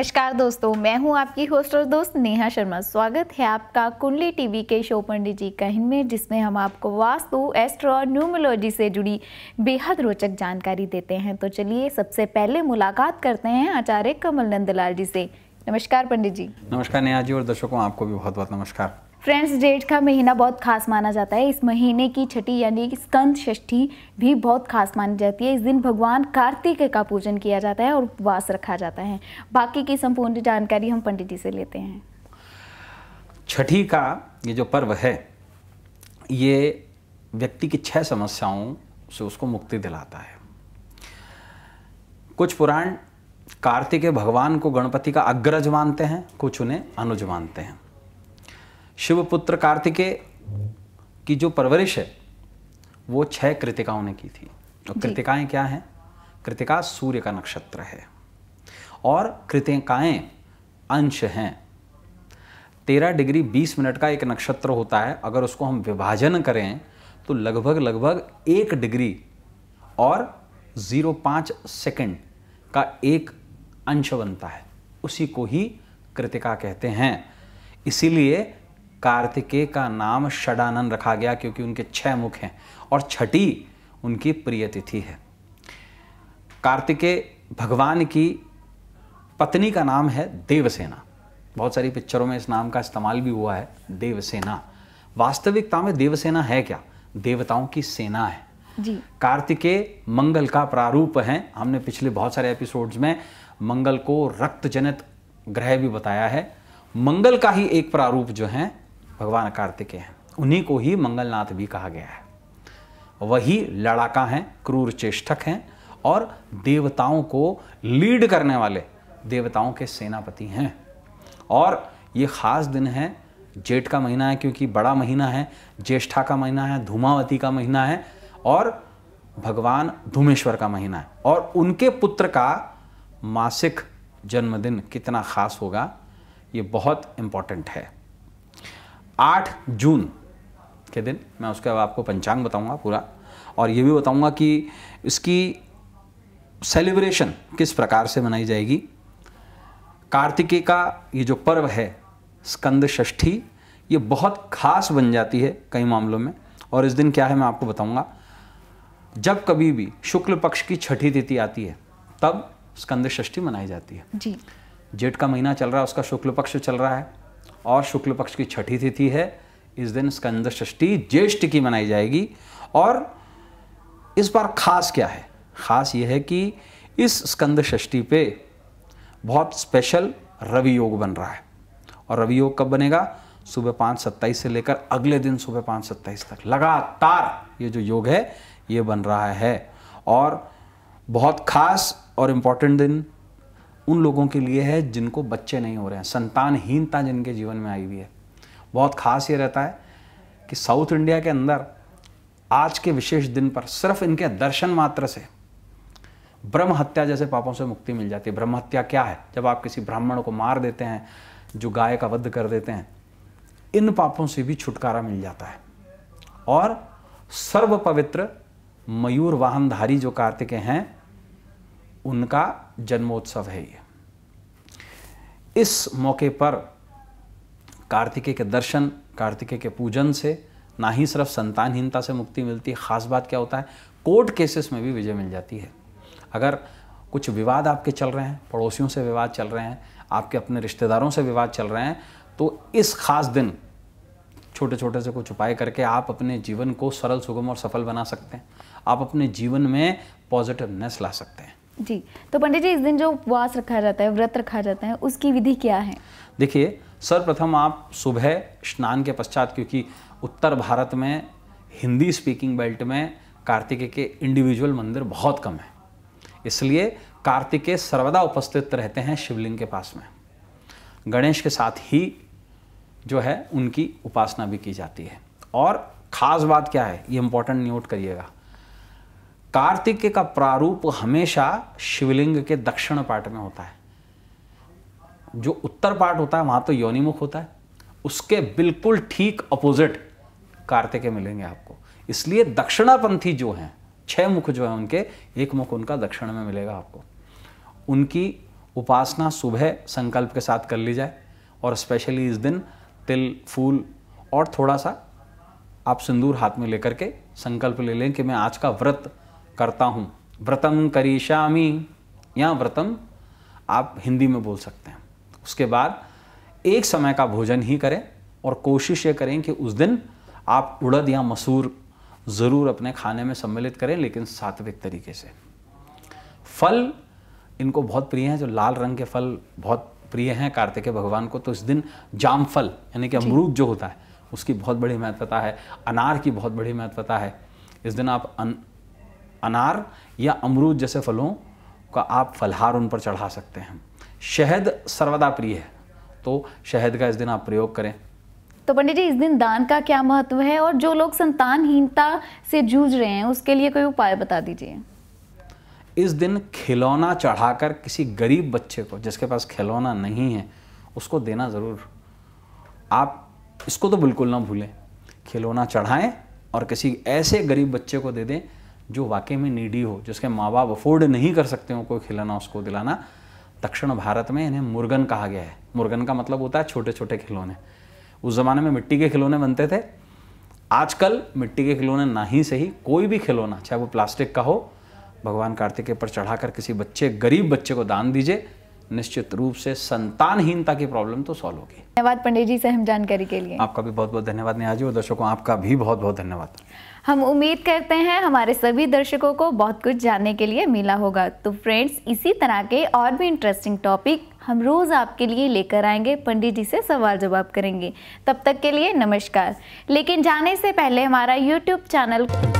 नमस्कार दोस्तों मैं हूं आपकी होस्ट और दोस्त नेहा शर्मा स्वागत है आपका कुंडली टीवी के शो पंडित जी कहन में जिसमें हम आपको वास्तु एस्ट्रो और न्यूमोलॉजी से जुड़ी बेहद रोचक जानकारी देते हैं तो चलिए सबसे पहले मुलाकात करते हैं आचार्य कमल नंदलाल जी से नमस्कार पंडित जी नमस्कार नेहा जी और दर्शकों आपको भी बहुत बहुत नमस्कार फ्रेंड्स डेट का महीना बहुत खास माना जाता है इस महीने की छठी यानी कि स्कंद षष्ठी भी बहुत खास मानी जाती है इस दिन भगवान कार्तिक का पूजन किया जाता है और उपवास रखा जाता है बाकी की संपूर्ण जानकारी हम पंडित जी से लेते हैं छठी का ये जो पर्व है ये व्यक्ति की छह समस्याओं से उसको मुक्ति दिलाता है कुछ पुराण कार्तिक भगवान को गणपति का अग्रज मानते हैं कुछ उन्हें अनुज मानते हैं शिवपुत्र कार्तिकेय की जो परवरिश है वो छह कृतिकाओं ने की थी तो कृतिकाएं क्या हैं कृतिका सूर्य का नक्षत्र है और कृतिकाएं अंश हैं तेरह डिग्री बीस मिनट का एक नक्षत्र होता है अगर उसको हम विभाजन करें तो लगभग लगभग एक डिग्री और ज़ीरो पाँच सेकेंड का एक अंश बनता है उसी को ही कृतिका कहते हैं इसीलिए कार्तिकेय का नाम षडानन रखा गया क्योंकि उनके छह मुख हैं और छठी उनकी प्रिय तिथि है कार्तिकेय भगवान की पत्नी का नाम है देवसेना बहुत सारी पिक्चरों में इस नाम का इस्तेमाल भी हुआ है देवसेना वास्तविकता में देवसेना है क्या देवताओं की सेना है कार्तिकेय मंगल का प्रारूप है हमने पिछले बहुत सारे एपिसोड्स में मंगल को रक्त जनित ग्रह भी बताया है मंगल का ही एक प्रारूप जो है भगवान कार्तिकेय हैं उन्हीं को ही मंगलनाथ भी कहा गया है वही लड़ाका हैं क्रूर चेष्टक हैं और देवताओं को लीड करने वाले देवताओं के सेनापति हैं और ये ख़ास दिन है जेठ का महीना है क्योंकि बड़ा महीना है ज्येष्ठा का महीना है धूमावती का महीना है और भगवान धूमेश्वर का महीना है और उनके पुत्र का मासिक जन्मदिन कितना ख़ास होगा ये बहुत इम्पॉर्टेंट है आठ जून के दिन मैं उसका आपको पंचांग बताऊंगा पूरा और ये भी बताऊंगा कि इसकी सेलिब्रेशन किस प्रकार से मनाई जाएगी कार्तिके का ये जो पर्व है स्कंद षष्ठी ये बहुत खास बन जाती है कई मामलों में और इस दिन क्या है मैं आपको बताऊंगा जब कभी भी शुक्ल पक्ष की छठी तिथि आती है तब स्कंद षष्ठी मनाई जाती है जी जेठ का महीना चल रहा है उसका शुक्ल पक्ष चल रहा है और शुक्ल पक्ष की छठी तिथि है इस दिन स्कंद षष्ठी ज्येष्ठ की मनाई जाएगी और इस बार खास क्या है खास ये है कि इस स्कंद षष्ठी पे बहुत स्पेशल रवि योग बन रहा है और रवि योग कब बनेगा सुबह पाँच सत्ताईस से लेकर अगले दिन सुबह पाँच सत्ताईस तक लगातार ये जो योग है ये बन रहा है और बहुत खास और इम्पॉर्टेंट दिन उन लोगों के लिए है जिनको बच्चे नहीं हो रहे हैं संतानहीनता जिनके जीवन में आई हुई है बहुत खास ये रहता है कि साउथ इंडिया के अंदर आज के विशेष दिन पर सिर्फ इनके दर्शन मात्र से ब्रह्म हत्या जैसे पापों से मुक्ति मिल जाती है ब्रह्म हत्या क्या है जब आप किसी ब्राह्मण को मार देते हैं जो गाय का वध कर देते हैं इन पापों से भी छुटकारा मिल जाता है और सर्व पवित्र मयूर वाहनधारी जो कार्तिक हैं उनका जन्मोत्सव है ये इस मौके पर कार्तिकेय के दर्शन कार्तिकेय के पूजन से ना ही सिर्फ संतानहीनता से मुक्ति मिलती है ख़ास बात क्या होता है कोर्ट केसेस में भी विजय मिल जाती है अगर कुछ विवाद आपके चल रहे हैं पड़ोसियों से विवाद चल रहे हैं आपके अपने रिश्तेदारों से विवाद चल रहे हैं तो इस खास दिन छोटे छोटे से कुछ उपाय करके आप अपने जीवन को सरल सुगम और सफल बना सकते हैं आप अपने जीवन में पॉजिटिवनेस ला सकते हैं जी तो पंडित जी इस दिन जो उपवास रखा जाता है व्रत रखा जाता है उसकी विधि क्या है देखिए सर्वप्रथम आप सुबह स्नान के पश्चात क्योंकि उत्तर भारत में हिंदी स्पीकिंग बेल्ट में कार्तिकेय के इंडिविजुअल मंदिर बहुत कम है इसलिए कार्तिकेय सर्वदा उपस्थित रहते हैं शिवलिंग के पास में गणेश के साथ ही जो है उनकी उपासना भी की जाती है और ख़ास बात क्या है ये इंपॉर्टेंट नोट करिएगा कार्तिक का प्रारूप हमेशा शिवलिंग के दक्षिण पाठ में होता है जो उत्तर पाठ होता है वहां तो योनिमुख होता है उसके बिल्कुल ठीक अपोजिट कार्तिक मिलेंगे आपको इसलिए दक्षिणापंथी जो हैं छह मुख जो है उनके एक मुख उनका दक्षिण में मिलेगा आपको उनकी उपासना सुबह संकल्प के साथ कर ली जाए और स्पेशली इस दिन तिल फूल और थोड़ा सा आप सिंदूर हाथ में लेकर के संकल्प ले लें कि मैं आज का व्रत करता हूँ व्रतम करीशामी या व्रतम आप हिंदी में बोल सकते हैं उसके बाद एक समय का भोजन ही करें और कोशिश ये करें कि उस दिन आप उड़द या मसूर ज़रूर अपने खाने में सम्मिलित करें लेकिन सात्विक तरीके से फल इनको बहुत प्रिय हैं जो लाल रंग के फल बहुत प्रिय हैं कार्तिकेय भगवान को तो इस दिन जामफल यानी कि अमरूद जो होता है उसकी बहुत बड़ी महत्वता है अनार की बहुत बड़ी महत्वता है इस दिन आप अन, अनार या अमरूद जैसे फलों का आप फलहार उन पर चढ़ा सकते हैं शहद सर्वदा प्रिय है तो शहद का इस दिन आप प्रयोग करें तो पंडित जी इस दिन दान का क्या महत्व है और जो लोग संतानहीनता से जूझ रहे हैं उसके लिए कोई उपाय बता दीजिए इस दिन खिलौना चढ़ाकर किसी गरीब बच्चे को जिसके पास खिलौना नहीं है उसको देना ज़रूर आप इसको तो बिल्कुल ना भूलें खिलौना चढ़ाएं और किसी ऐसे गरीब बच्चे को दे दें जो वाकई में नीडी हो जिसके माँ बाप अफोर्ड नहीं कर सकते हो कोई खिलाना उसको दिलाना दक्षिण भारत में इन्हें मुर्गन कहा गया है मुर्गन का मतलब होता है छोटे छोटे खिलौने उस ज़माने में मिट्टी के खिलौने बनते थे आजकल मिट्टी के खिलौने ना ही सही कोई भी खिलौना चाहे वो प्लास्टिक का हो भगवान कार्तिकेय पर चढ़ाकर किसी बच्चे गरीब बच्चे को दान दीजिए निश्चित रूप से संतानहीनता की प्रॉब्लम तो सॉल्व होगी धन्यवाद पंडित जी हम जानकारी के लिए आपका भी बहुत बहुत धन्यवाद नेहा जी और दर्शकों आपका भी बहुत बहुत धन्यवाद हम उम्मीद करते हैं हमारे सभी दर्शकों को बहुत कुछ जानने के लिए मिला होगा तो फ्रेंड्स इसी तरह के और भी इंटरेस्टिंग टॉपिक हम रोज़ आपके लिए लेकर आएंगे पंडित जी से सवाल जवाब करेंगे तब तक के लिए नमस्कार लेकिन जाने से पहले हमारा यूट्यूब चैनल